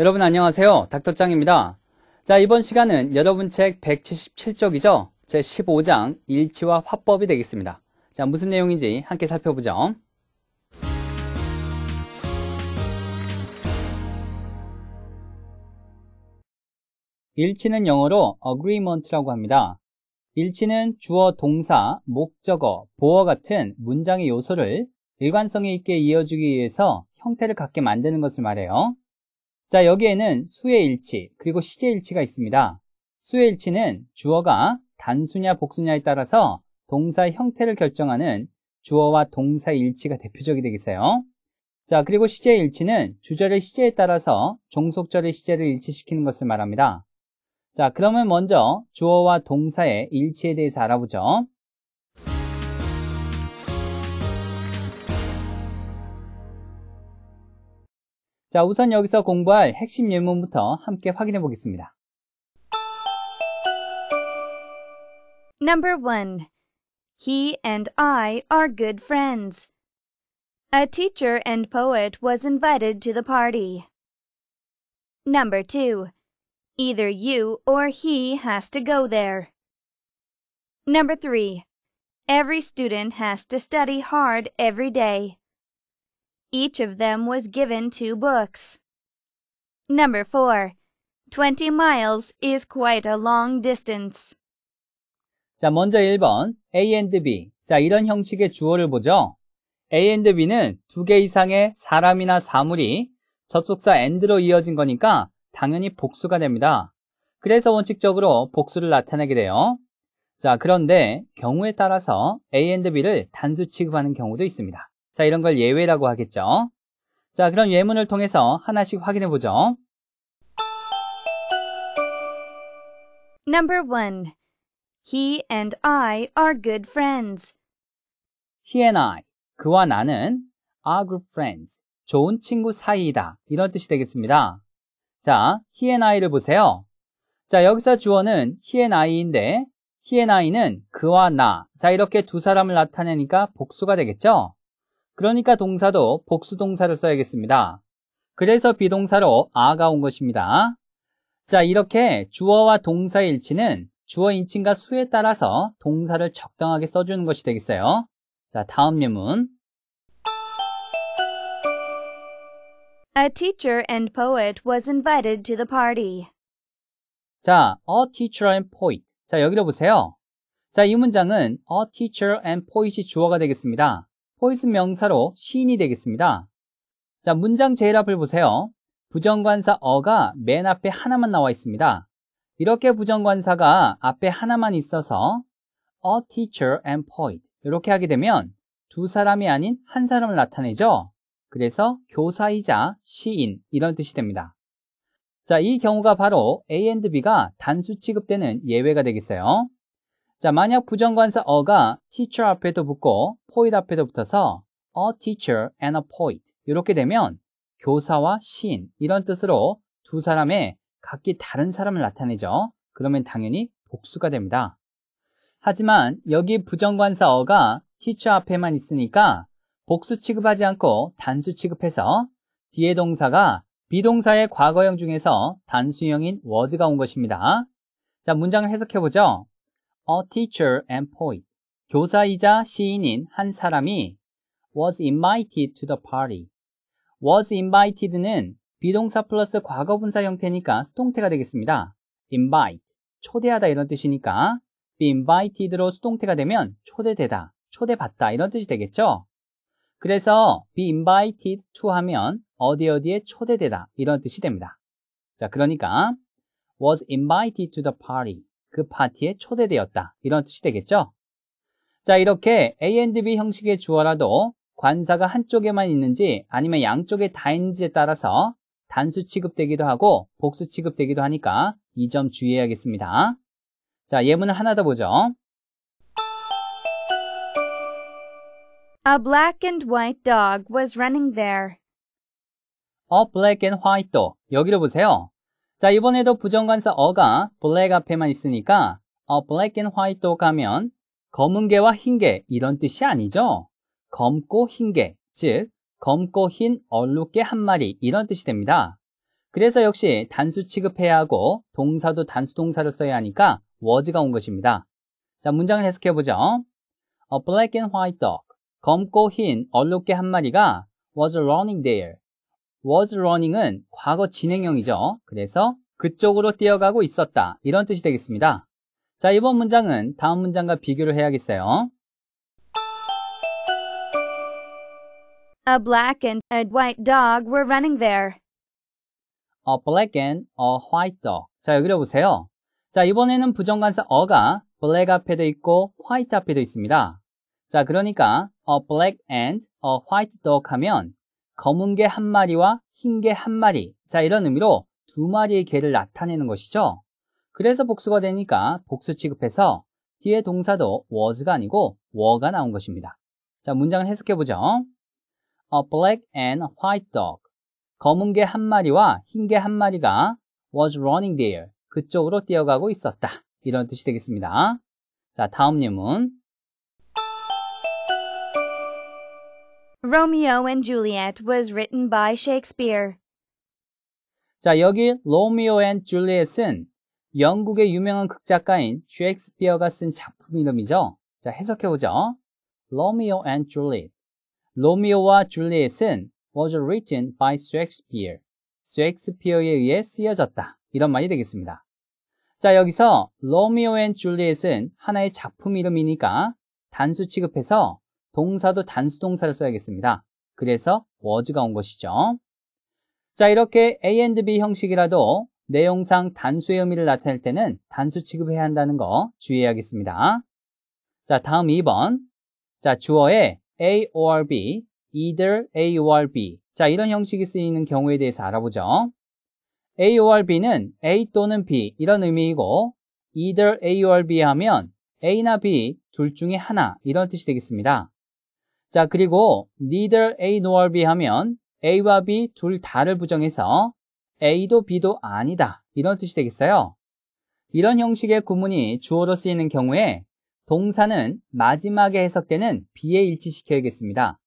여러분 안녕하세요. 닥터짱입니다. 자, 이번 시간은 여러분 책 177쪽이죠. 제15장 일치와 화법이 되겠습니다. 자, 무슨 내용인지 함께 살펴보죠. 일치는 영어로 agreement라고 합니다. 일치는 주어, 동사, 목적어, 보어 같은 문장의 요소를 일관성이 있게 이어주기 위해서 형태를 갖게 만드는 것을 말해요. 자, 여기에는 수의 일치, 그리고 시제 일치가 있습니다. 수의 일치는 주어가 단수냐 복수냐에 따라서 동사 형태를 결정하는 주어와 동사 일치가 대표적이 되겠어요. 자, 그리고 시제 일치는 주절의 시제에 따라서 종속절의 시제를 일치시키는 것을 말합니다. 자, 그러면 먼저 주어와 동사의 일치에 대해서 알아보죠. 자, 우선 여기서 공부할 핵심 예문부터 함께 확인해 보겠습니다. Number 1. He and I are good friends. A teacher and poet was invited to the party. Number 2. Either you or he has to go there. Number 3. Every student has to study hard every day. Each of them was given two books. Number f o u miles is quite a long distance. 자, 먼저 1번. A and B. 자, 이런 형식의 주어를 보죠. A and B는 두 개 이상의 사람이나 사물이 접속사 and로 이어진 거니까 당연히 복수가 됩니다. 그래서 원칙적으로 복수를 나타내게 돼요. 자, 그런데 경우에 따라서 A and B를 단수 취급하는 경우도 있습니다. 자, 이런 걸 예외라고 하겠죠. 자, 그럼 예문을 통해서 하나씩 확인해 보죠. Number 1. He and I are good friends. He and I. 그와 나는 are good friends. 좋은 친구 사이이다. 이런 뜻이 되겠습니다. 자, he and I를 보세요. 자, 여기서 주어는 he and I인데 he and I는 그와 나. 자, 이렇게 두 사람을 나타내니까 복수가 되겠죠? 그러니까 동사도 복수동사를 써야겠습니다. 그래서 비동사로 아가 온 것입니다. 자, 이렇게 주어와 동사의 일치는 주어 인칭과 수에 따라서 동사를 적당하게 써주는 것이 되겠어요. 자, 다음 예문. A teacher and poet was invited to the party. 자, a teacher and poet. 자, 여기로 보세요. 자, 이 문장은 a teacher and poet이 주어가 되겠습니다. 포이슨 명사로 시인이 되겠습니다. 자, 문장 제일 앞을 보세요. 부정관사 어가 맨 앞에 하나만 나와 있습니다. 이렇게 부정관사가 앞에 하나만 있어서 a teacher and poet 이렇게 하게 되면 두 사람이 아닌 한 사람을 나타내죠. 그래서 교사이자 시인 이런 뜻이 됩니다. 자, 이 경우가 바로 A and B가 단수 취급되는 예외가 되겠어요. 자, 만약 부정관사 어가 teacher 앞에도 붙고 poet 앞에도 붙어서 a teacher and a poet 이렇게 되면 교사와 시인 이런 뜻으로 두 사람의 각기 다른 사람을 나타내죠. 그러면 당연히 복수가 됩니다. 하지만 여기 부정관사 어가 teacher 앞에만 있으니까 복수 취급하지 않고 단수 취급해서 뒤에 동사가 비동사의 과거형 중에서 단수형인 was가 온 것입니다. 자, 문장을 해석해보죠. a teacher and poet, 교사이자 시인인 한 사람이 was invited to the party. was invited는 비동사 플러스 과거분사 형태니까 수동태가 되겠습니다. invite, 초대하다 이런 뜻이니까 be invited로 수동태가 되면 초대되다, 초대받다 이런 뜻이 되겠죠? 그래서 be invited to 하면 어디 어디에 초대되다 이런 뜻이 됩니다. 자, 그러니까 was invited to the party. 그 파티에 초대되었다. 이런 뜻이 되겠죠? 자, 이렇게 A&B and 형식의 주어라도 관사가 한쪽에만 있는지 아니면 양쪽에 다 있는지에 따라서 단수 취급되기도 하고 복수 취급되기도 하니까 이 점 주의해야겠습니다. 자, 예문을 하나 더 보죠. A black and white dog was running there. A black and white dog. 여기로 보세요. 자, 이번에도 부정관사 어가 black 앞에만 있으니까 어, black and w h i t e 가면 검은 개와 흰 개 이런 뜻이 아니죠. 검고 흰 개, 즉 검고 흰 얼룩개 한 마리 이런 뜻이 됩니다. 그래서 역시 단수 취급해야 하고 동사도 단수 동사를 써야 하니까 워즈가 온 것입니다. 자, 문장을 해석해 보죠. A 어, black and white dog, 검고 흰 얼룩개 한 마리가 was running there, was running은 과거 진행형이죠. 그래서 그쪽으로 뛰어가고 있었다. 이런 뜻이 되겠습니다. 자, 이번 문장은 다음 문장과 비교를 해야겠어요. A black and a white dog were running there. A black and a white dog. 자, 여기를 보세요. 자, 이번에는 부정관사 어가 black 앞에도 있고 white 앞에도 있습니다. 자, 그러니까 a black and a white dog 하면 검은 개 한 마리와 흰 개 한 마리. 자, 이런 의미로 두 마리의 개를 나타내는 것이죠. 그래서 복수가 되니까 복수 취급해서 뒤에 동사도 was가 아니고 were가 나온 것입니다. 자, 문장을 해석해 보죠. A black and white dog. 검은 개 한 마리와 흰 개 한 마리가 was running there. 그쪽으로 뛰어가고 있었다. 이런 뜻이 되겠습니다. 자, 다음 예문. Romeo and Juliet was written by Shakespeare. 자, 여기 Romeo and Juliet은 영국의 유명한 극작가인 셰익스피어가 쓴 작품 이름이죠. 자, 해석해 보죠. Romeo and Juliet. 로미오와 줄리엣은 was written by Shakespeare. 셰익스피어에 의해 쓰여졌다. 이런 말이 되겠습니다. 자, 여기서 로미오 앤 줄리엣은 하나의 작품 이름이니까 단수 취급해서 동사도 단수동사를 써야겠습니다. 그래서 was가 온 것이죠. 자, 이렇게 A and B 형식이라도 내용상 단수의 의미를 나타낼 때는 단수 취급해야 한다는 거 주의해야겠습니다. 자, 다음 2번. 자, 주어에 A or B, either A or B. 자, 이런 형식이 쓰이는 경우에 대해서 알아보죠. A or B는 A 또는 B 이런 의미이고 either A or B 하면 A나 B 둘 중에 하나 이런 뜻이 되겠습니다. 자, 그리고 neither A nor B 하면 A와 B 둘 다를 부정해서 A도 B도 아니다. 이런 뜻이 되겠어요. 이런 형식의 구문이 주어로 쓰이는 경우에 동사는 마지막에 해석되는 B에 일치시켜야겠습니다.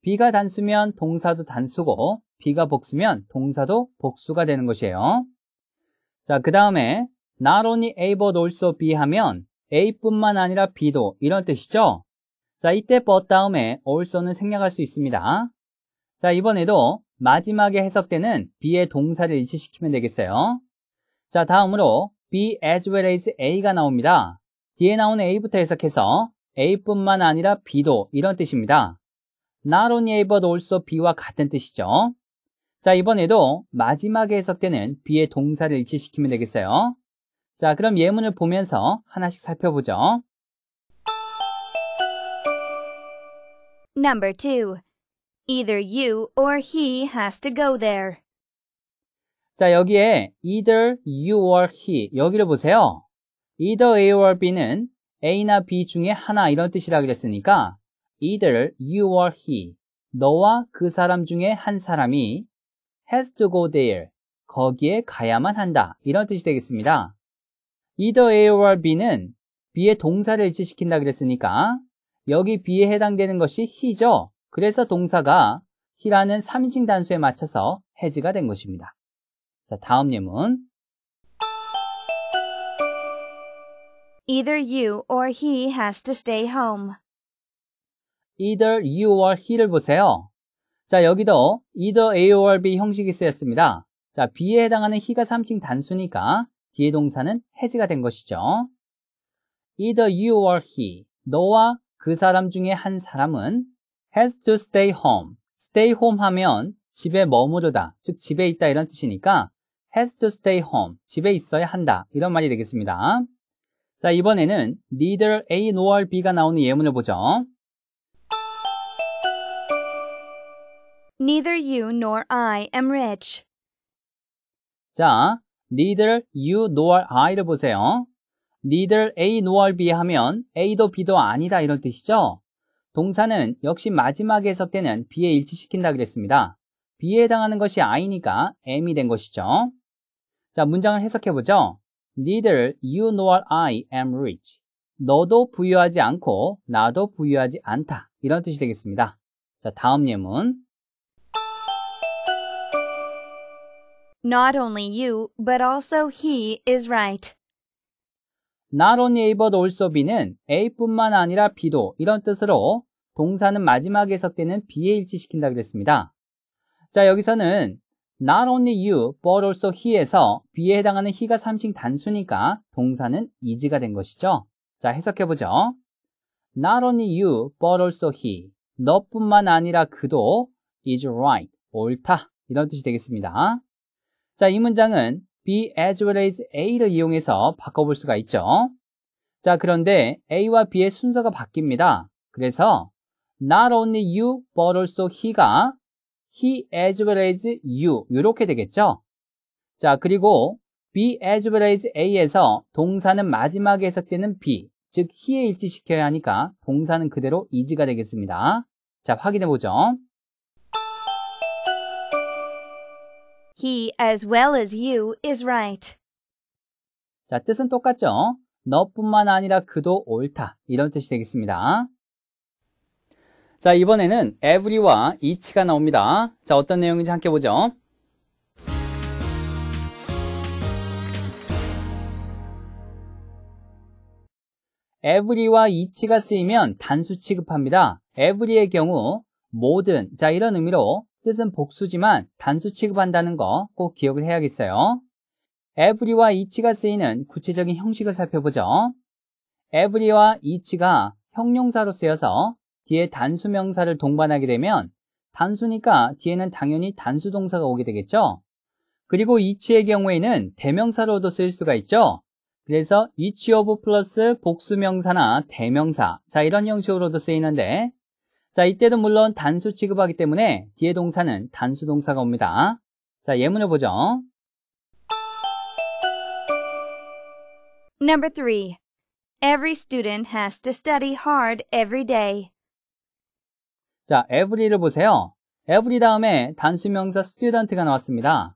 B가 단수면 동사도 단수고 B가 복수면 동사도 복수가 되는 것이에요. 자, 그 다음에 not only A but also B 하면 A뿐만 아니라 B도 이런 뜻이죠. 자, 이때 but 다음에 also는 생략할 수 있습니다. 자, 이번에도 마지막에 해석되는 be의 동사를 일치시키면 되겠어요. 자, 다음으로 be as well as a가 나옵니다. 뒤에 나온 a부터 해석해서 a뿐만 아니라 b도 이런 뜻입니다. not only a but also b와 같은 뜻이죠. 자, 이번에도 마지막에 해석되는 b의 동사를 일치시키면 되겠어요. 자, 그럼 예문을 보면서 하나씩 살펴보죠. Number 2. Either you or he has to go there. 자, 여기에 either you or he 여기를 보세요. either A or B는 A나 B 중에 하나 이런 뜻이라 그랬으니까 either you or he 너와 그 사람 중에 한 사람이 has to go there 거기에 가야만 한다 이런 뜻이 되겠습니다. either A or B는 B의 동사를 일치시킨다 그랬으니까 여기 비에 해당되는 것이 he죠. 그래서 동사가 he라는 3인칭 단수에 맞춰서 he즈가 된 것입니다. 자, 다음 예문. Either you or he has to stay home. Either you or he를 보세요. 자, 여기도 either A or B 형식이 쓰였습니다. 자, B에 해당하는 he가 3칭 단수니까 뒤에 동사는 he즈가 된 것이죠. Either you or he, 너와 그 사람 중에 한 사람은 has to stay home. stay home 하면 집에 머무르다, 즉 집에 있다 이런 뜻이니까 has to stay home. 집에 있어야 한다. 이런 말이 되겠습니다. 자, 이번에는 neither A nor B가 나오는 예문을 보죠. Neither you nor I am rich. 자, neither you nor I를 보세요. neither A nor B 하면 A도 B도 아니다 이런 뜻이죠. 동사는 역시 마지막에 해석되는 B에 일치시킨다 그랬습니다. B에 해당하는 것이 I니까 M이 된 것이죠. 자, 문장을 해석해보죠. Neither you nor I am rich. 너도 부유하지 않고 나도 부유하지 않다. 이런 뜻이 되겠습니다. 자, 다음 예문. Not only you, but also he is right. not only but also b는 a뿐만 아니라 b도 이런 뜻으로 동사는 마지막에 해석되는 b에 일치시킨다 그랬습니다. 자, 여기서는 not only you but also he에서 b에 해당하는 he가 3층 단수니까 동사는 is가 된 것이죠. 자, 해석해 보죠. not only you but also he 너뿐만 아니라 그도 is right 옳다 이런 뜻이 되겠습니다. 자, 이 문장은 B as well as A를 이용해서 바꿔볼 수가 있죠. 자, 그런데 A와 B의 순서가 바뀝니다. 그래서 not only you but also he가 he as well as you 이렇게 되겠죠. 자, 그리고 B as well as A에서 동사는 마지막에 해석되는 B, 즉 he에 일치시켜야 하니까 동사는 그대로 is가 되겠습니다. 자, 확인해 보죠. He as well as you is right. 자, 뜻은 똑같죠? 너뿐만 아니라 그도 옳다. 이런 뜻이 되겠습니다. 자, 이번에는 every와 each가 나옵니다. 자, 어떤 내용인지 함께 보죠. every와 each가 쓰이면 단수 취급합니다. every의 경우 모든 자 이런 의미로 뜻은 복수지만 단수 취급한다는 거 꼭 기억을 해야겠어요. every와 each가 쓰이는 구체적인 형식을 살펴보죠. every와 each가 형용사로 쓰여서 뒤에 단수 명사를 동반하게 되면 단수니까 뒤에는 당연히 단수 동사가 오게 되겠죠. 그리고 each의 경우에는 대명사로도 쓰일 수가 있죠. 그래서 each of 플러스 복수명사나 대명사 자 이런 형식으로도 쓰이는데 자, 이때도 물론 단수 취급하기 때문에 뒤에 동사는 단수 동사가 옵니다. 자, 예문을 보죠. Number 3. Every student has to study hard every day. 자, every를 보세요. every 다음에 단수 명사 student가 나왔습니다.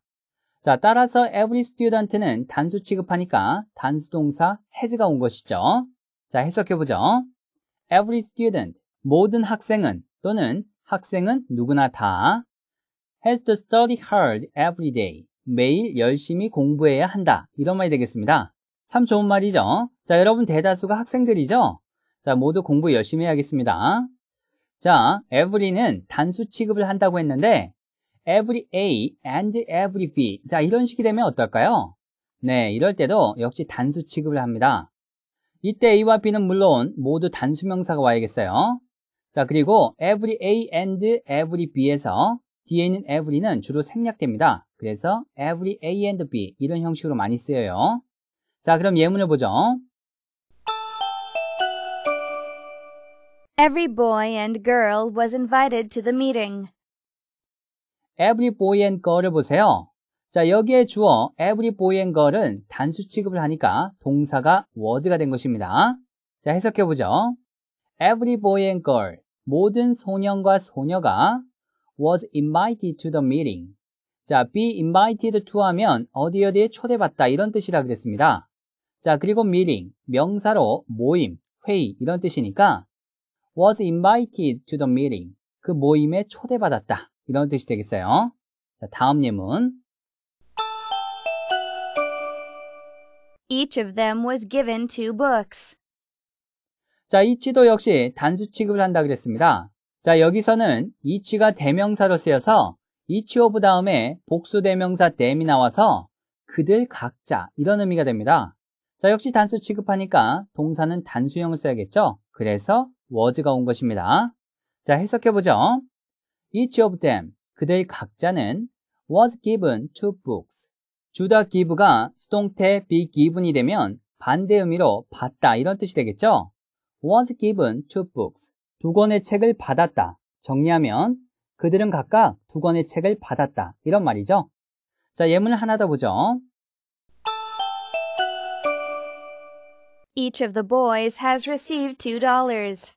자, 따라서 every student는 단수 취급하니까 단수 동사 has가 온 것이죠. 자, 해석해 보죠. every student 모든 학생은 또는 학생은 누구나 다 has to study hard every day. 매일 열심히 공부해야 한다. 이런 말이 되겠습니다. 참 좋은 말이죠. 자, 여러분 대다수가 학생들이죠? 자, 모두 공부 열심히 해야겠습니다. 자, every는 단수 취급을 한다고 했는데 every a and every b. 자, 이런 식이 되면 어떨까요? 네, 이럴 때도 역시 단수 취급을 합니다. 이때 a와 b는 물론 모두 단수명사가 와야겠어요. 자, 그리고 every A and every B에서 뒤에 있는 every는 주로 생략됩니다. 그래서 every A and B 이런 형식으로 많이 쓰여요. 자, 그럼 예문을 보죠. Every boy and girl was invited to the meeting. every boy and girl을 보세요. 자, 여기에 주어 every boy and girl은 단수 취급을 하니까 동사가 was가 된 것입니다. 자, 해석해 보죠. every boy and girl 모든 소년과 소녀가 was invited to the meeting. 자, be invited to 하면 어디 어디에 초대받다 이런 뜻이라 그랬습니다. 자, 그리고 meeting, 명사로 모임, 회의 이런 뜻이니까 was invited to the meeting. 그 모임에 초대받았다. 이런 뜻이 되겠어요. 자, 다음 예문. Each of them was given two books. 자, 이치도 역시 단수 취급을 한다 그랬습니다. 자, 여기서는 이치가 대명사로 쓰여서 이치오브 다음에 복수 대명사 댐이 나와서 그들 각자 이런 의미가 됩니다. 자, 역시 단수 취급하니까 동사는 단수형을 써야겠죠? 그래서 워즈가 온 것입니다. 자, 해석해보죠. Each of them, 그들 각자는 was given two books. 주다 give가 수동태 be given이 되면 반대 의미로 받다 이런 뜻이 되겠죠? was given two books. 두 권의 책을 받았다. 정리하면 그들은 각각 두 권의 책을 받았다. 이런 말이죠. 자, 예문 하나 더 보죠. Each of the boys has received two dollars.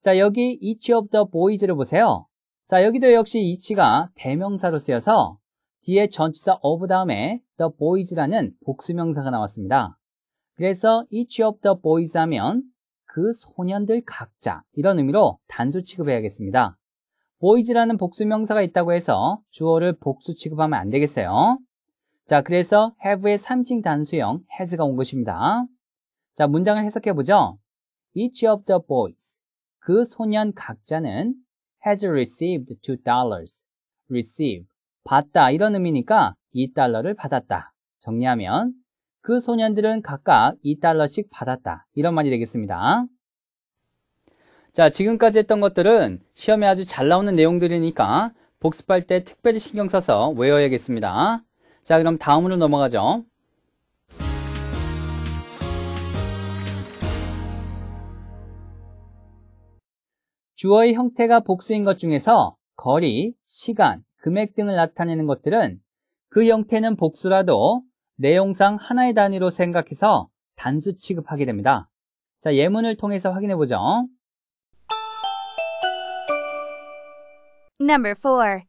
자, 여기 each of the boys를 보세요. 자, 여기도 역시 each가 대명사로 쓰여서 뒤에 전치사 of 다음에 the boys라는 복수명사가 나왔습니다. 그래서 each of the boys 하면 그 소년들 각자 이런 의미로 단수 취급해야겠습니다. boys라는 복수 명사가 있다고 해서 주어를 복수 취급하면 안 되겠어요. 자, 그래서 have의 3층 단수형 has가 온 것입니다. 자, 문장을 해석해 보죠. Each of the boys, 그 소년 각자는 has received 2 dollars, receive, 받다 이런 의미니까 2달러를 받았다. 정리하면 그 소년들은 각각 2달러씩 받았다. 이런 말이 되겠습니다. 자, 지금까지 했던 것들은 시험에 아주 잘 나오는 내용들이니까 복습할 때 특별히 신경 써서 외워야겠습니다. 자, 그럼 다음으로 넘어가죠. 주어의 형태가 복수인 것 중에서 거리, 시간, 금액 등을 나타내는 것들은 그 형태는 복수라도 내용상 하나의 단위로 생각해서 단수 취급하게 됩니다. 자, 예문을 통해서 확인해 보죠. Number 4.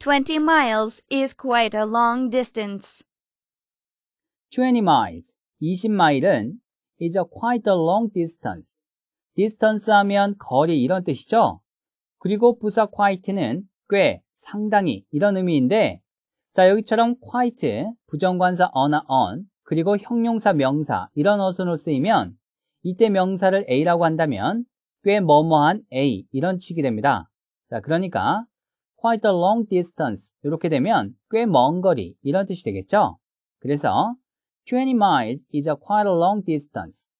20 miles is quite a long distance. 20 miles, 20마일은 is a quite a long distance. distance 하면 거리 이런 뜻이죠. 그리고 부사 quite는 꽤, 상당히 이런 의미인데 자, 여기처럼 q u i t e 부정관사 on나 on, 그리고 형용사 명사 이런 어순으로 쓰이면 이때 명사를 a라고 한다면 꽤 뭐뭐한 a 이런 식이 됩니다. 자, 그러니까 quite a long distance 이렇게 되면 꽤 먼 거리 이런 뜻이 되겠죠. 그래서 20 miles is a quite a long distance.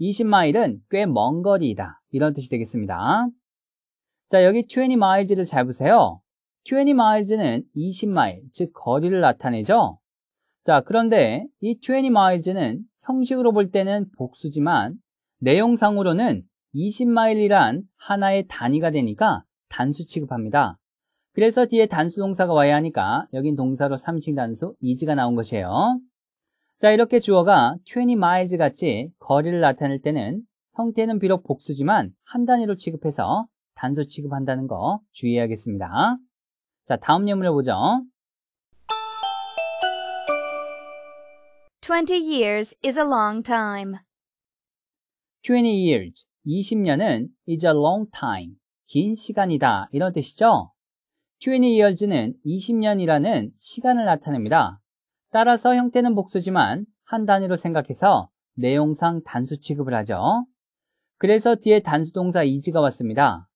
20마일은 꽤 먼 거리이다. 이런 뜻이 되겠습니다. 자, 여기 20마 i 즈를잘 보세요. 20 miles는 20마일, 즉 거리를 나타내죠. 자, 그런데 이 20 miles는 형식으로 볼 때는 복수지만 내용상으로는 20마일이란 하나의 단위가 되니까 단수 취급합니다. 그래서 뒤에 단수 동사가 와야 하니까 여긴 동사로 3식 단수 이지가 나온 것이에요. 자 이렇게 주어가 20 miles 같이 거리를 나타낼 때는 형태는 비록 복수지만 한 단위로 취급해서 단수 취급한다는 거 주의해야겠습니다. 자, 다음 예문을 보죠. 20 years is a long time. 20 years, 20년은 is a long time, 긴 시간이다 이런 뜻이죠. 20 years는 20년이라는 시간을 나타냅니다. 따라서 형태는 복수지만 한 단위로 생각해서 내용상 단수 취급을 하죠. 그래서 뒤에 단수동사 is가 왔습니다.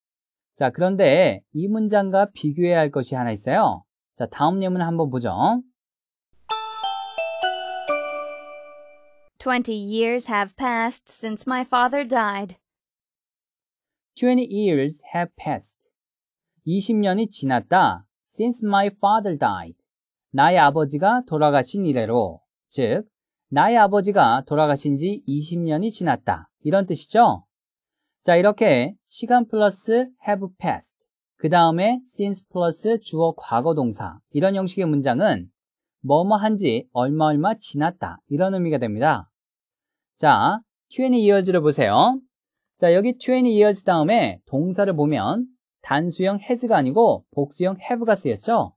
자, 그런데 이 문장과 비교해야 할 것이 하나 있어요. 자, 다음 예문 한번 보죠. 20 years have passed since my father died. 20 years have passed. 20년이 지났다. Since my father died. 나의 아버지가 돌아가신 이래로. 즉, 나의 아버지가 돌아가신 지 20년이 지났다. 이런 뜻이죠? 자, 이렇게 시간 플러스 have passed, 그 다음에 since 플러스 주어 과거 동사, 이런 형식의 문장은 뭐뭐 한지 얼마 얼마 지났다, 이런 의미가 됩니다. 자, 20 years를 보세요. 자, 여기 20 years 다음에 동사를 보면 단수형 has가 아니고 복수형 have가 쓰였죠?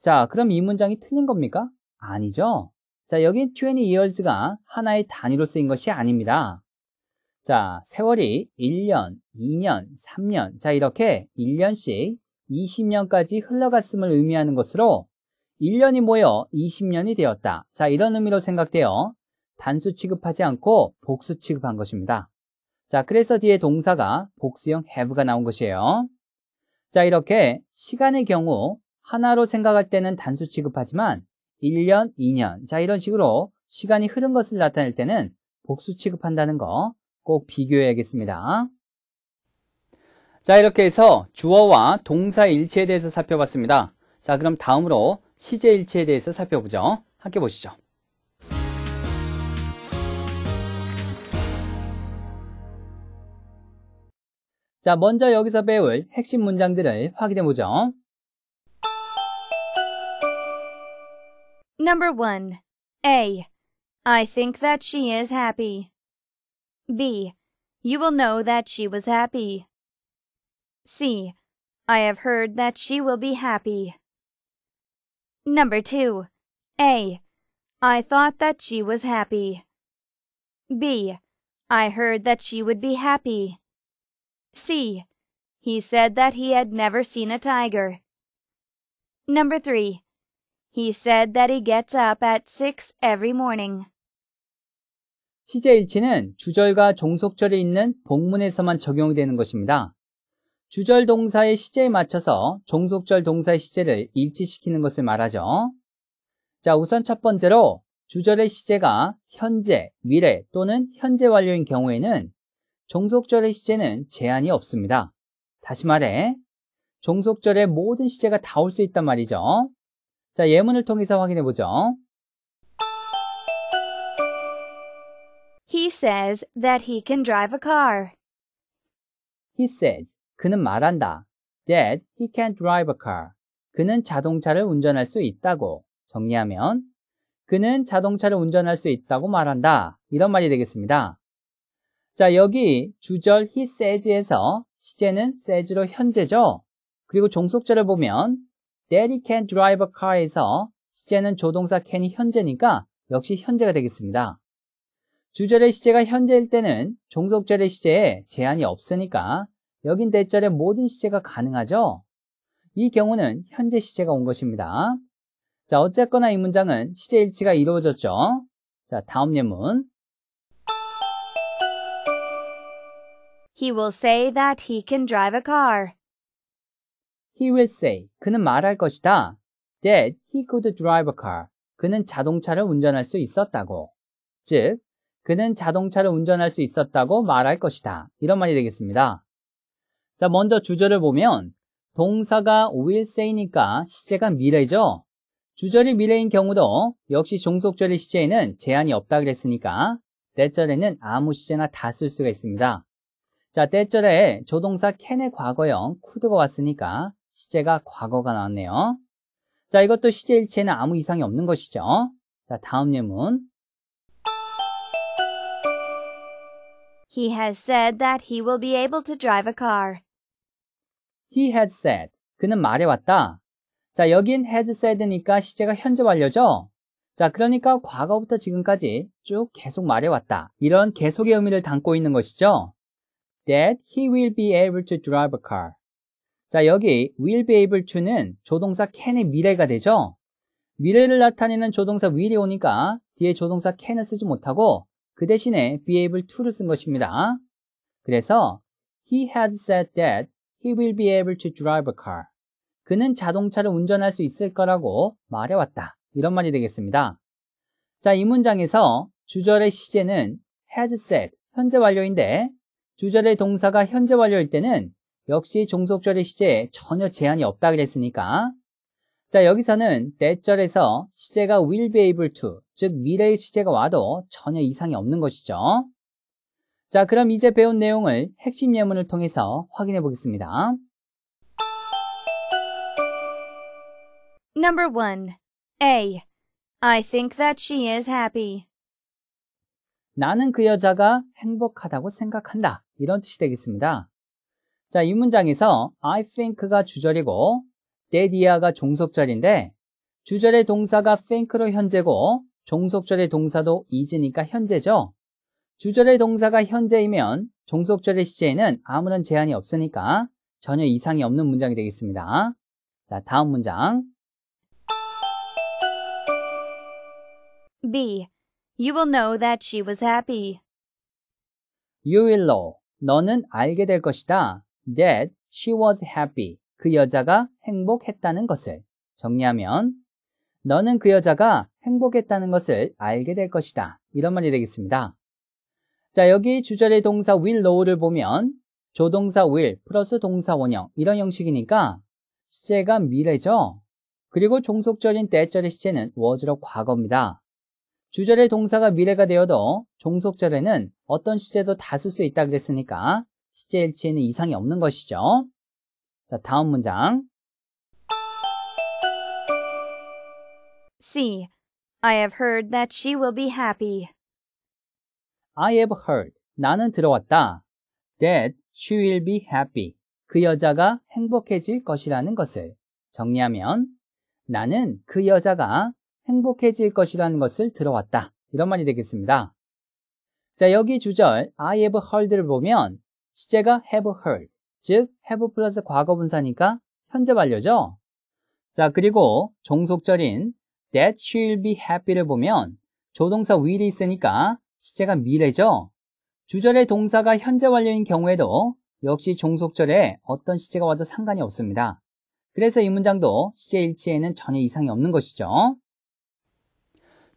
자, 그럼 이 문장이 틀린 겁니까? 아니죠. 자, 여기 20 years가 하나의 단위로 쓰인 것이 아닙니다. 자, 세월이 1년, 2년, 3년. 자, 이렇게 1년씩 20년까지 흘러갔음을 의미하는 것으로 1년이 모여 20년이 되었다. 자, 이런 의미로 생각되어 단수 취급하지 않고 복수 취급한 것입니다. 자, 그래서 뒤에 동사가 복수형 have가 나온 것이에요. 자, 이렇게 시간의 경우 하나로 생각할 때는 단수 취급하지만 1년, 2년. 자, 이런 식으로 시간이 흐른 것을 나타낼 때는 복수 취급한다는 거꼭 비교해야겠습니다. 자, 이렇게 해서 주어와 동사 일체에 대해서 살펴봤습니다. 자, 그럼 다음으로 시제 일체에 대해서 살펴보죠. 함께 보시죠. 자, 먼저 여기서 배울 핵심 문장들을 확인해 보죠. Number 1. A. I think that she is happy. B. You will know that she was happy. C. I have heard that she will be happy. Number 2. A. I thought that she was happy. B. I heard that she would be happy. C. He said that he had never seen a tiger. Number 3. He said that he gets up at 6 every morning. 시제일치는 주절과 종속절에 있는 복문에서만 적용되는 것입니다. 주절 동사의 시제에 맞춰서 종속절 동사의 시제를 일치시키는 것을 말하죠. 자, 우선 첫 번째로 주절의 시제가 현재, 미래 또는 현재 완료인 경우에는 종속절의 시제는 제한이 없습니다. 다시 말해, 종속절의 모든 시제가 다 올 수 있단 말이죠. 자, 예문을 통해서 확인해 보죠. He says that he can drive a car. He says 그는 말한다. that he can drive a car. 그는 자동차를 운전할 수 있다고 정리하면 그는 자동차를 운전할 수 있다고 말한다. 이런 말이 되겠습니다. 자, 여기 주절 he says에서 시제는 says로 현재죠. 그리고 종속절을 보면 that he can drive a car에서 시제는 조동사 can이 현재니까 역시 현재가 되겠습니다. 주절의 시제가 현재일 때는 종속절의 시제에 제한이 없으니까 여긴 대절의 모든 시제가 가능하죠? 이 경우는 현재 시제가 온 것입니다. 자, 어쨌거나 이 문장은 시제 일치가 이루어졌죠? 자, 다음 예문. He will say that he can drive a car. He will say. 그는 말할 것이다. That he could drive a car. 그는 자동차를 운전할 수 있었다고. 즉, 그는 자동차를 운전할 수 있었다고 말할 것이다. 이런 말이 되겠습니다. 자, 먼저 주절을 보면 동사가 will세이니까 시제가 미래죠. 주절이 미래인 경우도 역시 종속절의 시제에는 제한이 없다 그랬으니까 때절에는 아무 시제나 다 쓸 수가 있습니다. 자, 때절에 조동사 캔의 과거형 쿠드가 왔으니까 시제가 과거가 나왔네요. 자, 이것도 시제 일체에는 아무 이상이 없는 것이죠. 자, 다음 예문. He has said that he will be able to drive a car. He has said. 그는 말해왔다. 자, 여긴 has said니까 시제가 현재 완료죠? 자, 그러니까 과거부터 지금까지 쭉 계속 말해왔다. 이런 계속의 의미를 담고 있는 것이죠. That he will be able to drive a car. 자, 여기 will be able to는 조동사 can의 미래가 되죠? 미래를 나타내는 조동사 will이 오니까 뒤에 조동사 can을 쓰지 못하고 그 대신에 be able to를 쓴 것입니다. 그래서 he has said that he will be able to drive a car. 그는 자동차를 운전할 수 있을 거라고 말해왔다. 이런 말이 되겠습니다. 자, 이 문장에서 주절의 시제는 has said, 현재 완료인데 주절의 동사가 현재 완료일 때는 역시 종속절의 시제에 전혀 제한이 없다 그랬으니까 자, 여기서는 대절에서 시제가 will be able to, 즉 미래의 시제가 와도 전혀 이상이 없는 것이죠. 자, 그럼 이제 배운 내용을 핵심 예문을 통해서 확인해 보겠습니다. Number 1. A. I think that she is happy. 나는 그 여자가 행복하다고 생각한다. 이런 뜻이 되겠습니다. 자, 이 문장에서 I think가 주절이고 데디아가 종속절인데 주절의 동사가 뱅크로 현재고 종속절의 동사도 이즈니까 현재죠. 주절의 동사가 현재이면 종속절의 시제에는 아무런 제한이 없으니까 전혀 이상이 없는 문장이 되겠습니다. 자, 다음 문장. B. You will know that she was happy. You will know. 너는 알게 될 것이다. That she was happy. 그 여자가 행복했다는 것을 정리하면 너는 그 여자가 행복했다는 것을 알게 될 것이다. 이런 말이 되겠습니다. 자, 여기 주절의 동사 will know를 보면 조동사 will 플러스 동사 원형 이런 형식이니까 시제가 미래죠. 그리고 종속절인 때절의 시제는 워즈로 과거입니다. 주절의 동사가 미래가 되어도 종속절에는 어떤 시제도 다 쓸 수 있다 그랬으니까 시제 일치에는 이상이 없는 것이죠. 자, 다음 문장. C. I have heard that she will be happy. I have heard. 나는 들어왔다. That she will be happy. 그 여자가 행복해질 것이라는 것을 정리하면 나는 그 여자가 행복해질 것이라는 것을 들어왔다. 이런 말이 되겠습니다. 자, 여기 주절 I have heard를 보면 시제가 have heard. 즉 have 플러스 과거 분사니까 현재 완료죠. 자, 그리고 종속절인 that she'll be happy를 보면 조동사 will이 있으니까 시제가 미래죠. 주절의 동사가 현재 완료인 경우에도 역시 종속절에 어떤 시제가 와도 상관이 없습니다. 그래서 이 문장도 시제 일치에는 전혀 이상이 없는 것이죠.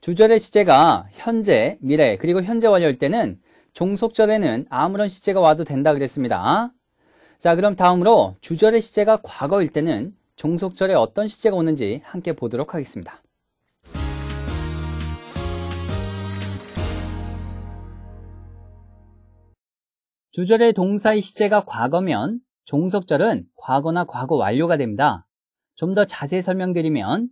주절의 시제가 현재, 미래, 그리고 현재 완료일 때는 종속절에는 아무런 시제가 와도 된다 그랬습니다. 자 그럼 다음으로 주절의 시제가 과거일 때는 종속절에 어떤 시제가 오는지 함께 보도록 하겠습니다. 주절의 동사의 시제가 과거면 종속절은 과거나 과거 완료가 됩니다. 좀 더 자세히 설명드리면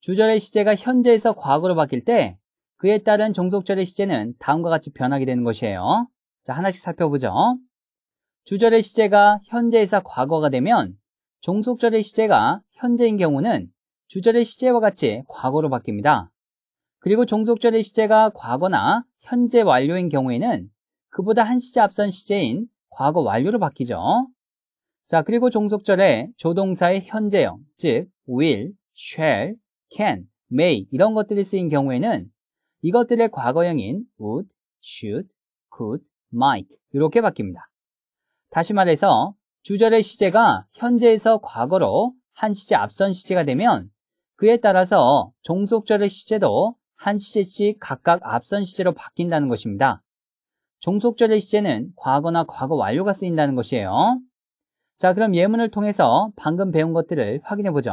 주절의 시제가 현재에서 과거로 바뀔 때 그에 따른 종속절의 시제는 다음과 같이 변하게 되는 것이에요. 자, 하나씩 살펴보죠. 주절의 시제가 현재에서 과거가 되면 종속절의 시제가 현재인 경우는 주절의 시제와 같이 과거로 바뀝니다. 그리고 종속절의 시제가 과거나 현재 완료인 경우에는 그보다 한 시제 앞선 시제인 과거 완료로 바뀌죠. 자, 그리고 종속절에 조동사의 현재형, 즉 will, shall, can, may 이런 것들이 쓰인 경우에는 이것들의 과거형인 would, should, could, might 이렇게 바뀝니다. 다시 말해서 주절의 시제가 현재에서 과거로 한 시제 앞선 시제가 되면 그에 따라서 종속절의 시제도 한 시제씩 각각 앞선 시제로 바뀐다는 것입니다. 종속절의 시제는 과거나 과거 완료가 쓰인다는 것이에요. 자, 그럼 예문을 통해서 방금 배운 것들을 확인해 보죠.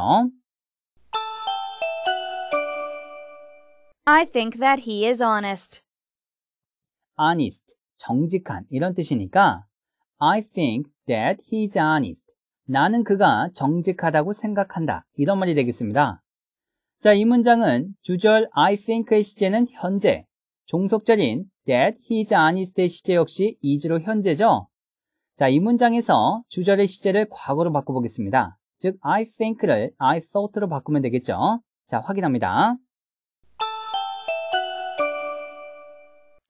I think that he is honest. honest, 정직한 이런 뜻이니까 I think that he's honest. 나는 그가 정직하다고 생각한다. 이런 말이 되겠습니다. 자, 이 문장은 주절 I think의 시제는 현재, 종속절인 that he's honest의 시제 역시 is로 현재죠. 자, 이 문장에서 주절의 시제를 과거로 바꿔보겠습니다. 즉, I think를 I thought로 바꾸면 되겠죠. 자, 확인합니다.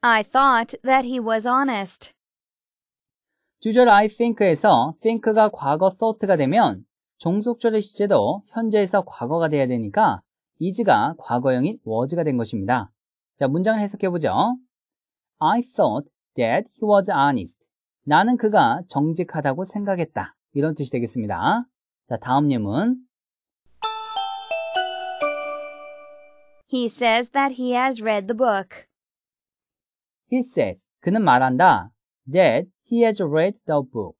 I thought that he was honest. 주절 I think에서 think가 과거 thought가 되면 종속절의 시제도 현재에서 과거가 돼야 되니까 is가 과거형인 was가 된 것입니다. 자, 문장을 해석해 보죠. I thought that he was honest. 나는 그가 정직하다고 생각했다. 이런 뜻이 되겠습니다. 자, 다음 예문. He says that he has read the book. He says 그는 말한다. that He has read the book.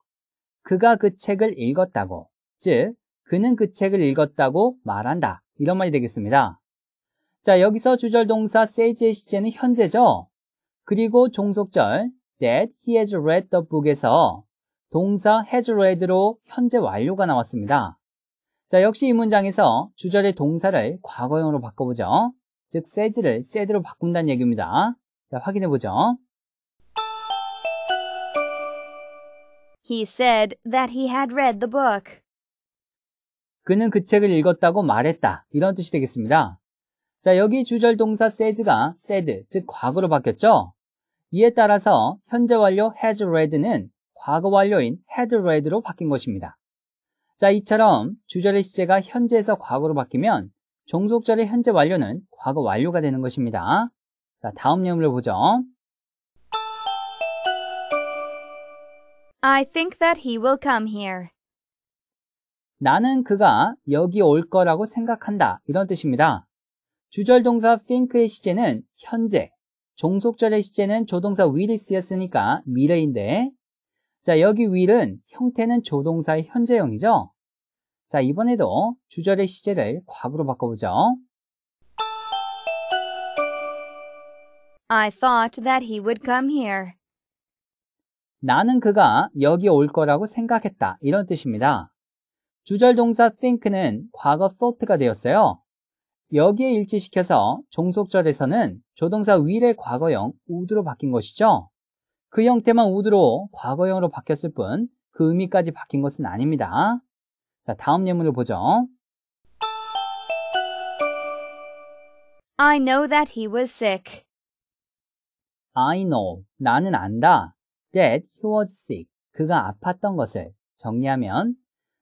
그가 그 책을 읽었다고. 즉, 그는 그 책을 읽었다고 말한다. 이런 말이 되겠습니다. 자, 여기서 주절 동사 sage의 시제는 현재죠. 그리고 종속절 that he has read the book에서 동사 has read로 현재 완료가 나왔습니다. 자, 역시 이 문장에서 주절의 동사를 과거형으로 바꿔보죠. 즉, sage를 said로 바꾼다는 얘기입니다. 자, 확인해보죠. He said that he had read the book. 그는 그 책을 읽었다고 말했다. 이런 뜻이 되겠습니다. 자, 여기 주절 동사 says가 said, 즉 과거로 바뀌었죠? 이에 따라서 현재 완료 has read는 과거 완료인 had read로 바뀐 것입니다. 자, 이처럼 주절의 시제가 현재에서 과거로 바뀌면 종속절의 현재 완료는 과거 완료가 되는 것입니다. 자, 다음 예문을 보죠. I think that he will come here. 나는 그가 여기 올 거라고 생각한다. 이런 뜻입니다. 주절 동사 think의 시제는 현재, 종속절의 시제는 조동사 will 쓰였으니까 미래인데, 자, 여기 will은 형태는 조동사의 현재형이죠? 자, 이번에도 주절의 시제를 과거로 바꿔보죠. I thought that he would come here. 나는 그가 여기 올 거라고 생각했다. 이런 뜻입니다. 주절 동사 think는 과거 thought가 되었어요. 여기에 일치시켜서 종속절에서는 조동사 will의 과거형 would로 바뀐 것이죠. 그 형태만 would로 과거형으로 바뀌었을 뿐 그 의미까지 바뀐 것은 아닙니다. 자, 다음 예문을 보죠. I know that he was sick. I know. 나는 안다. that he was sick. 그가 아팠던 것을 정리하면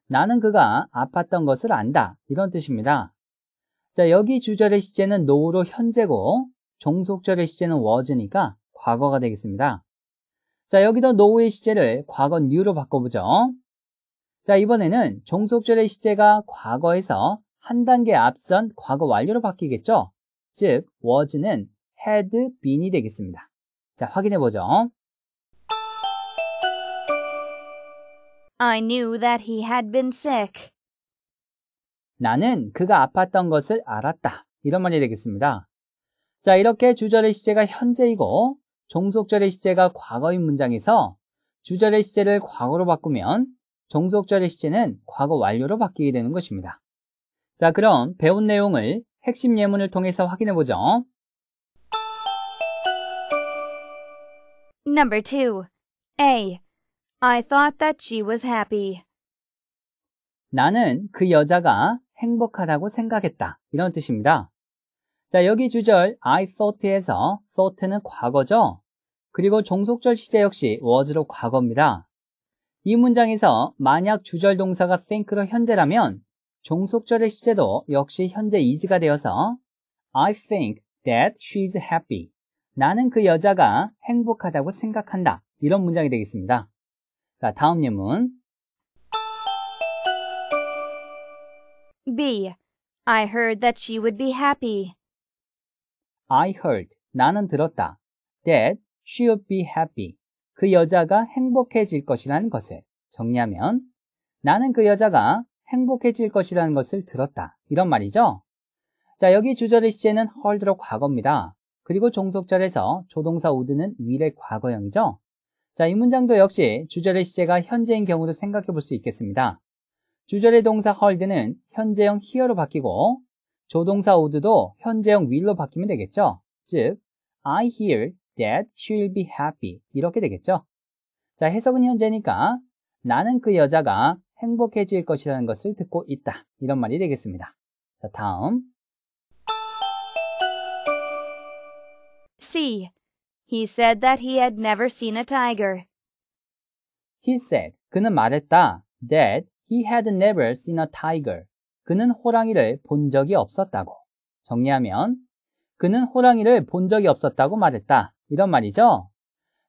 나는 그가 아팠던 것을 안다. 이런 뜻입니다. 자, 여기 주절의 시제는 노우로 현재고 종속절의 시제는 was니까 과거가 되겠습니다. 자, 여기도 노우의 시제를 과거 new로 바꿔보죠. 자, 이번에는 종속절의 시제가 과거에서 한 단계 앞선 과거 완료로 바뀌겠죠? 즉, was는 had been이 되겠습니다. 자, 확인해 보죠. I knew that he had been sick. 나는 그가 아팠던 것을 알았다. 이런 말이 되겠습니다. 자, 이렇게 주절의 시제가 현재이고 종속절의 시제가 과거인 문장에서 주절의 시제를 과거로 바꾸면 종속절의 시제는 과거 완료로 바뀌게 되는 것입니다. 자, 그럼 배운 내용을 핵심 예문을 통해서 확인해 보죠. Number 2. A. I thought that she was happy. 나는 그 여자가 행복하다고 생각했다. 이런 뜻입니다. 자, 여기 주절 I thought에서 thought는 과거죠. 그리고 종속절 시제 역시 was로 과거입니다. 이 문장에서 만약 주절 동사가 think로 현재라면 종속절의 시제도 역시 현재 이지가 되어서 I think that she's happy. 나는 그 여자가 행복하다고 생각한다. 이런 문장이 되겠습니다. 자, 다음 예문. B. I heard that she would be happy. I heard. 나는 들었다. That she would be happy. 그 여자가 행복해질 것이라는 것을 정리하면 나는 그 여자가 행복해질 것이라는 것을 들었다. 이런 말이죠. 자, 여기 주절의 시제는 h 헐드로 과거입니다. 그리고 종속절에서 조동사 우드는 위의 과거형이죠. 자, 이 문장도 역시 주절의 시제가 현재인 경우도 생각해 볼 수 있겠습니다. 주절의 동사 헐드는 현재형 here로 바뀌고 조동사 would도 현재형 will로 바뀌면 되겠죠. 즉, I hear that she'll be happy 이렇게 되겠죠. 자, 해석은 현재니까 나는 그 여자가 행복해질 것이라는 것을 듣고 있다. 이런 말이 되겠습니다. 자, 다음. C. He said that he had never seen a tiger. He said, 그는 말했다. That he had never seen a tiger. 그는 호랑이를 본 적이 없었다고. 정리하면, 그는 호랑이를 본 적이 없었다고 말했다. 이런 말이죠.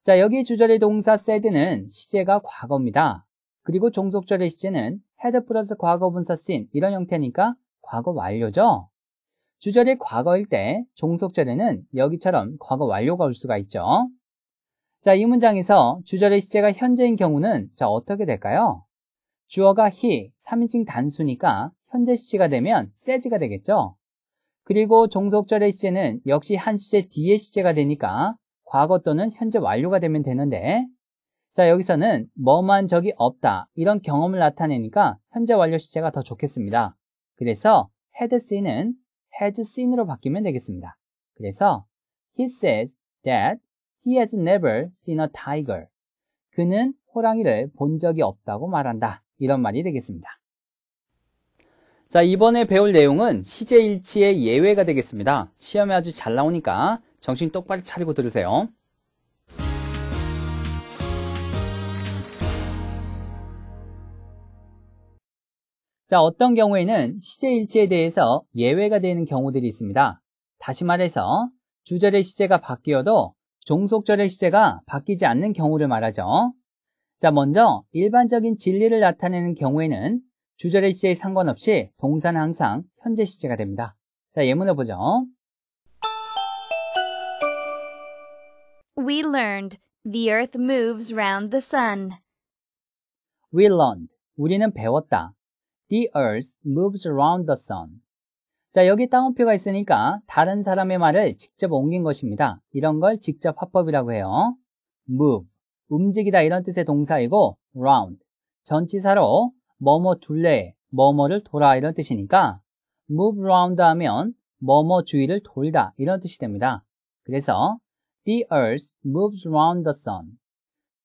자, 여기 주절의 동사 said는 시제가 과거입니다. 그리고 종속절의 시제는 had 플러스 과거 분사 s e 이런 형태니까 과거 완료죠. 주절이 과거일 때 종속절에는 여기처럼 과거 완료가 올 수가 있죠. 자, 이 문장에서 주절의 시제가 현재인 경우는 자, 어떻게 될까요? 주어가 he, 3인칭 단수니까 현재 시제가 되면 says가 되겠죠. 그리고 종속절의 시제는 역시 한 시제 뒤에 시제가 되니까 과거 또는 현재 완료가 되면 되는데 자, 여기서는 뭐만 적이 없다 이런 경험을 나타내니까 현재 완료 시제가 더 좋겠습니다. 그래서 had see는 has seen으로 바뀌면 되겠습니다. 그래서 he says that he has never seen a tiger. 그는 호랑이를 본 적이 없다고 말한다. 이런 말이 되겠습니다. 자, 이번에 배울 내용은 시제일치의 예외가 되겠습니다. 시험에 아주 잘 나오니까 정신 똑바로 차리고 들으세요. 자, 어떤 경우에는 시제일치에 대해서 예외가 되는 경우들이 있습니다. 다시 말해서 주절의 시제가 바뀌어도 종속절의 시제가 바뀌지 않는 경우를 말하죠. 자, 먼저 일반적인 진리를 나타내는 경우에는 주절의 시제에 상관없이 동사는 항상 현재 시제가 됩니다. 자, 예문을 보죠. We learned the earth moves round the sun. We learned. 우리는 배웠다. The earth moves around the sun. 자, 여기 따옴표가 있으니까 다른 사람의 말을 직접 옮긴 것입니다. 이런 걸 직접 화법이라고 해요. move, 움직이다 이런 뜻의 동사이고 round, 전치사로 뭐뭐 둘레, 뭐뭐를 돌아 이런 뜻이니까 move round 하면 뭐뭐 주위를 돌다 이런 뜻이 됩니다. 그래서 the earth moves round the sun.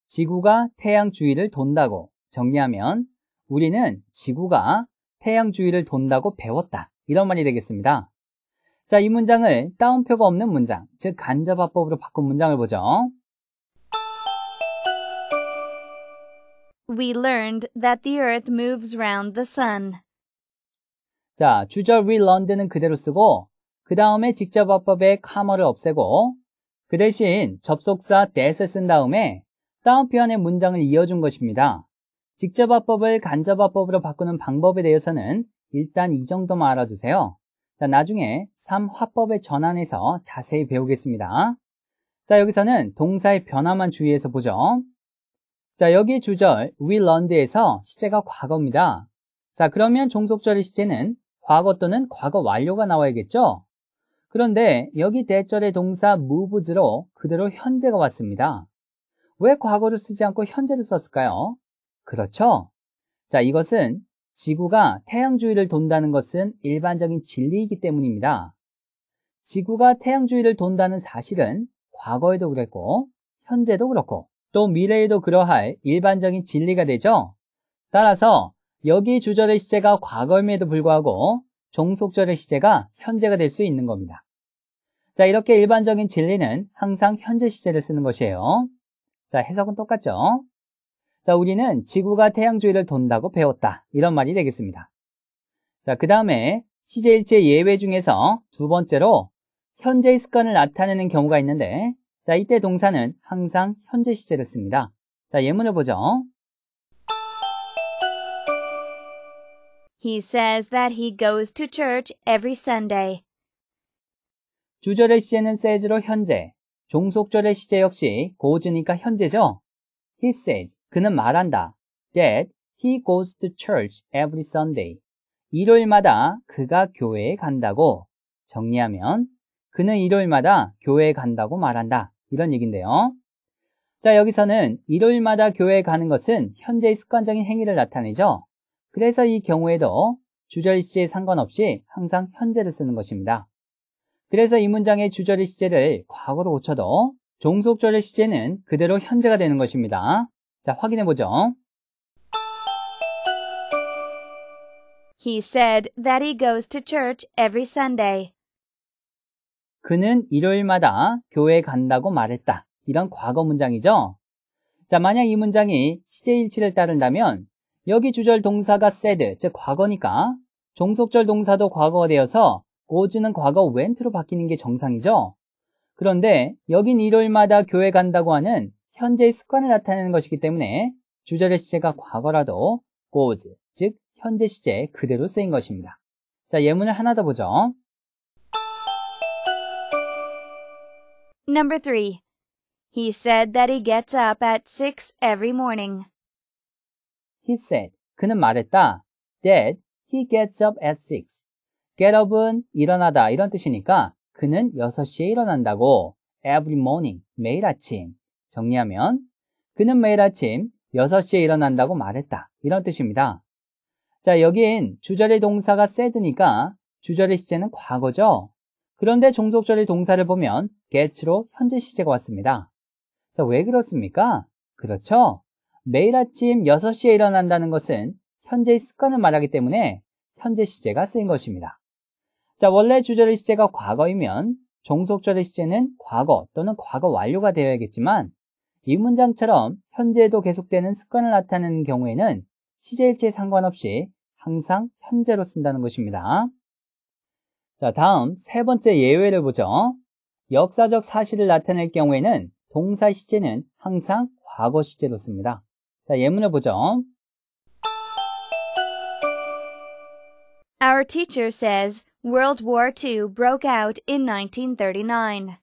지구가 태양 주위를 돈다고 정리하면 우리는 지구가 태양 주위를 돈다고 배웠다. 이런 말이 되겠습니다. 자, 이 문장을 따옴표가 없는 문장, 즉 간접화법으로 바꾼 문장을 보죠. We learned that the earth moves round the sun. 자, 주절 we learned는 그대로 쓰고 그 다음에 직접화법의 카머를 없애고 그 대신 접속사 that을 쓴 다음에 따옴표 안에 문장을 이어준 것입니다. 직접화법을 간접화법으로 바꾸는 방법에 대해서는 일단 이 정도만 알아두세요. 자, 나중에 3화법의 전환에서 자세히 배우겠습니다. 자, 여기서는 동사의 변화만 주의해서 보죠. 자, 여기 주절 we learned에서 시제가 과거입니다. 자, 그러면 종속절의 시제는 과거 또는 과거 완료가 나와야겠죠? 그런데 여기 대절의 동사 move's로 그대로 현재가 왔습니다. 왜 과거를 쓰지 않고 현재를 썼을까요? 그렇죠? 자, 이것은 지구가 태양 주위를 돈다는 것은 일반적인 진리이기 때문입니다. 지구가 태양 주위를 돈다는 사실은 과거에도 그랬고, 현재도 그렇고, 또 미래에도 그러할 일반적인 진리가 되죠. 따라서 여기 주절의 시제가 과거임에도 불구하고 종속절의 시제가 현재가 될 수 있는 겁니다. 자, 이렇게 일반적인 진리는 항상 현재 시제를 쓰는 것이에요. 자, 해석은 똑같죠? 자, 우리는 지구가 태양 주위를 돈다고 배웠다. 이런 말이 되겠습니다. 자, 그 다음에 시제일체 예외 중에서 두 번째로 현재의 습관을 나타내는 경우가 있는데 자, 이때 동사는 항상 현재 시제를 씁니다. 자, 예문을 보죠. He says that he goes to church every Sunday. 주절의 시제는 says로 현재, 종속절의 시제 역시 고즈니까 현재죠. He says, 그는 말한다. That he goes to church every Sunday. 일요일마다 그가 교회에 간다고 정리하면 그는 일요일마다 교회에 간다고 말한다. 이런 얘기인데요. 자, 여기서는 일요일마다 교회에 가는 것은 현재의 습관적인 행위를 나타내죠. 그래서 이 경우에도 주절 시제에 상관없이 항상 현재를 쓰는 것입니다. 그래서 이 문장의 주절의 시제를 과거로 고쳐도 종속절의 시제는 그대로 현재가 되는 것입니다. 자, 확인해 보죠. He said that he goes to church every Sunday. 그는 일요일마다 교회에 간다고 말했다. 이런 과거 문장이죠. 자, 만약 이 문장이 시제일치를 따른다면 여기 주절 동사가 said, 즉 과거니까 종속절 동사도 과거가 되어서 g o 는 과거 went로 바뀌는 게 정상이죠. 그런데 여긴 일요일마다 교회 간다고 하는 현재의 습관을 나타내는 것이기 때문에 주절의 시제가 과거라도 goes, 즉 현재 시제 그대로 쓰인 것입니다. 자, 예문을 하나 더 보죠. Number 3. He said that he gets up at 6 every morning. He said. 그는 말했다. That he gets up at 6. get up은 일어나다 이런 뜻이니까 그는 6시에 일어난다고 every morning, 매일 아침. 정리하면 그는 매일 아침 6시에 일어난다고 말했다. 이런 뜻입니다. 자, 여기엔 주절의 동사가 s a d 니까 주절의 시제는 과거죠. 그런데 종속절의 동사를 보면 get로 현재 시제가 왔습니다. 자, 왜 그렇습니까? 그렇죠. 매일 아침 6시에 일어난다는 것은 현재의 습관을 말하기 때문에 현재 시제가 쓰인 것입니다. 자, 원래 주절의 시제가 과거이면 종속절의 시제는 과거 또는 과거 완료가 되어야겠지만 이 문장처럼 현재에도 계속되는 습관을 나타내는 경우에는 시제일체에 상관없이 항상 현재로 쓴다는 것입니다. 자, 다음 세 번째 예외를 보죠. 역사적 사실을 나타낼 경우에는 동사 시제는 항상 과거 시제로 씁니다. 자, 예문을 보죠. Our teacher says World War II broke out in 1939.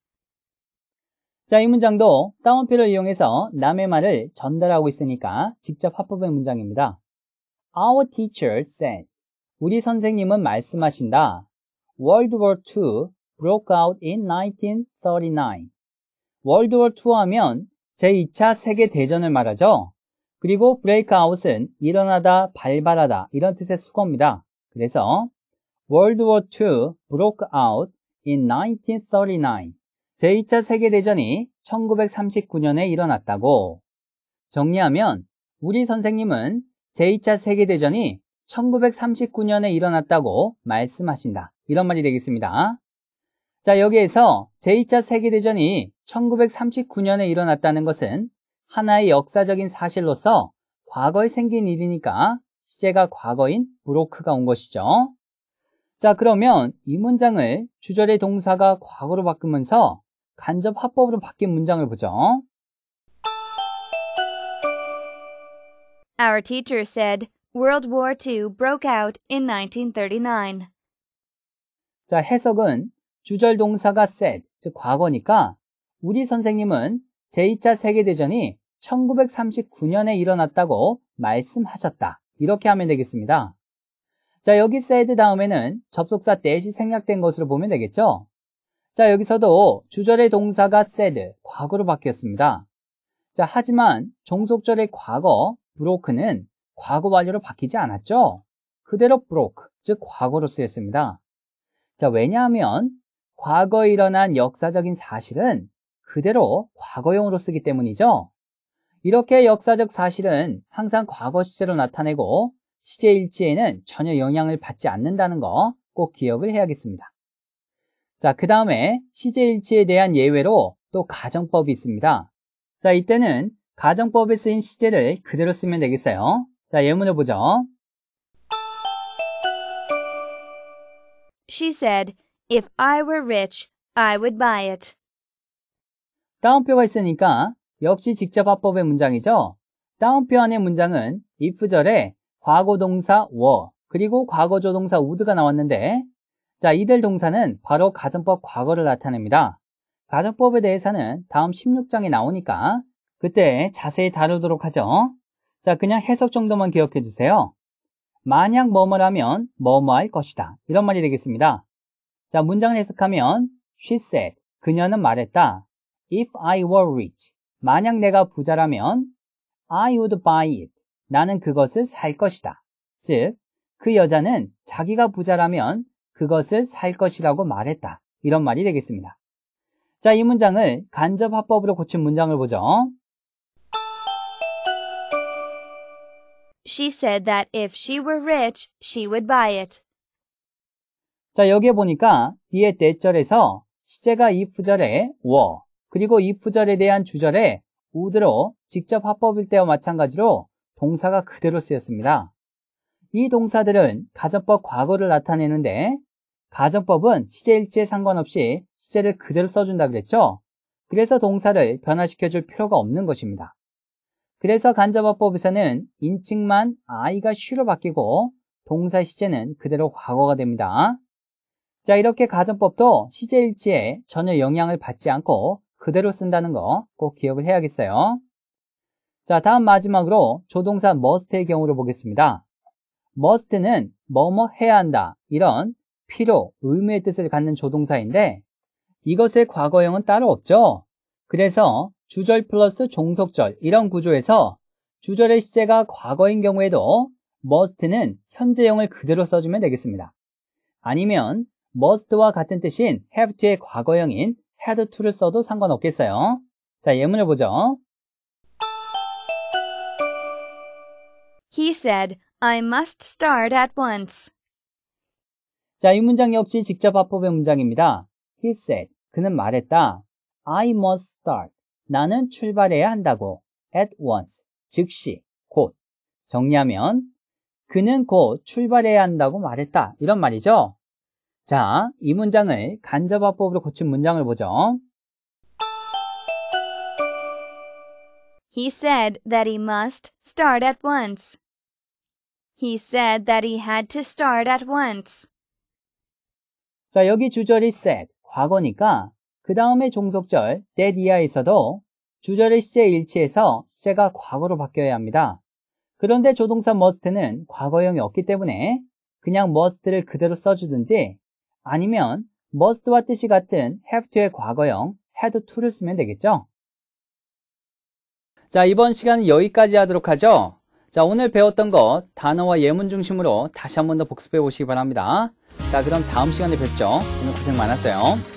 자, 이 문장도 따옴표를 이용해서 남의 말을 전달하고 있으니까 직접 화법의 문장입니다. Our teacher says, 우리 선생님은 말씀하신다. World War II broke out in 1939. World War II 하면 제2차 세계대전을 말하죠. 그리고 break out은 일어나다, 발발하다 이런 뜻의 수거입니다. 그래서 World War II broke out in 1939. 제2차 세계대전이 1939년에 일어났다고. 정리하면 우리 선생님은 제2차 세계대전이 1939년에 일어났다고 말씀하신다. 이런 말이 되겠습니다. 자, 여기에서 제2차 세계대전이 1939년에 일어났다는 것은 하나의 역사적인 사실로서 과거에 생긴 일이니까 시제가 과거인 브로크가 온 것이죠. 자, 그러면 이 문장을 주절의 동사가 과거로 바꾸면서 간접 합법으로 바뀐 문장을 보죠. Our teacher said World War II broke out in 1939. 자, 해석은 주절 동사가 said, 즉 과거니까 우리 선생님은 제2차 세계대전이 1939년에 일어났다고 말씀하셨다. 이렇게 하면 되겠습니다. 자, 여기 said 다음에는 접속사 that이 생략된 것으로 보면 되겠죠? 자, 여기서도 주절의 동사가 said, 과거로 바뀌었습니다. 자, 하지만 종속절의 과거, broke는 과거 완료로 바뀌지 않았죠? 그대로 broke, 즉 과거로 쓰였습니다. 자, 왜냐하면 과거에 일어난 역사적인 사실은 그대로 과거형으로 쓰기 때문이죠. 이렇게 역사적 사실은 항상 과거 시제로 나타내고 시제 일치에는 전혀 영향을 받지 않는다는 거 꼭 기억을 해야겠습니다. 자, 그 다음에 시제 일치에 대한 예외로 또 가정법이 있습니다. 자, 이때는 가정법에 쓰인 시제를 그대로 쓰면 되겠어요. 자, 예문을 보죠. She said, if I were rich, I would buy it. 따옴표가 있으니까 역시 직접 합법의 문장이죠. 따옴표 안의 문장은 if절에 과거 동사 were 그리고 과거조 동사 would가 나왔는데 자 이들 동사는 바로 가정법 과거를 나타냅니다. 가정법에 대해서는 다음 16장에 나오니까 그때 자세히 다루도록 하죠. 자 그냥 해석 정도만 기억해 주세요 만약 뭐뭐라면 뭐뭐할 것이다 이런 말이 되겠습니다. 자 문장을 해석하면 she said 그녀는 말했다. If I were rich 만약 내가 부자라면 I would buy it 나는 그것을 살 것이다. 즉, 그 여자는 자기가 부자라면 그것을 살 것이라고 말했다. 이런 말이 되겠습니다. 자, 이 문장을 간접 합법으로 고친 문장을 보죠. She said that if she were rich, she would buy it. 자, 여기에 보니까 뒤에 대절에서 시제가 이 부절에 워, 그리고 이 부절에 대한 주절에 우드로 직접 합법일 때와 마찬가지로 동사가 그대로 쓰였습니다. 이 동사들은 가정법 과거를 나타내는데 가정법은 시제일지에 상관없이 시제를 그대로 써준다 그랬죠? 그래서 동사를 변화시켜줄 필요가 없는 것입니다. 그래서 간접어법에서는 인칭만 아이가 쉬로 바뀌고 동사 시제는 그대로 과거가 됩니다. 자 이렇게 가정법도 시제일지에 전혀 영향을 받지 않고 그대로 쓴다는 거 꼭 기억을 해야겠어요. 자, 다음 마지막으로 조동사 must의 경우를 보겠습니다. must는 뭐뭐 해야 한다 이런 필요, 의무의 뜻을 갖는 조동사인데 이것의 과거형은 따로 없죠. 그래서 주절 플러스 종속절 이런 구조에서 주절의 시제가 과거인 경우에도 must는 현재형을 그대로 써주면 되겠습니다. 아니면 must와 같은 뜻인 have to의 과거형인 had to를 써도 상관없겠어요. 자, 예문을 보죠. He said, I must start at once. 자, 이 문장 역시 직접 화법의 문장입니다. He said, 그는 말했다. I must start. 나는 출발해야 한다고. At once. 즉시, 곧. 정리하면, 그는 곧 출발해야 한다고 말했다. 이런 말이죠. 자, 이 문장을 간접화법으로 고친 문장을 보죠. He said that he must start at once. He said that he had to start at once. 자, 여기 주절이 said, 과거니까 그 다음에 종속절 that 이하에서도 주절의 시제 일치해서 시제가 과거로 바뀌어야 합니다. 그런데 조동사 must는 과거형이 없기 때문에 그냥 must를 그대로 써주든지 아니면 must와 뜻이 같은 have to의 과거형 had to를 쓰면 되겠죠. 자, 이번 시간은 여기까지 하도록 하죠. 자, 오늘 배웠던 것 단어와 예문 중심으로 다시 한 번 더 복습해 보시기 바랍니다. 자, 그럼 다음 시간에 뵙죠. 오늘 고생 많았어요.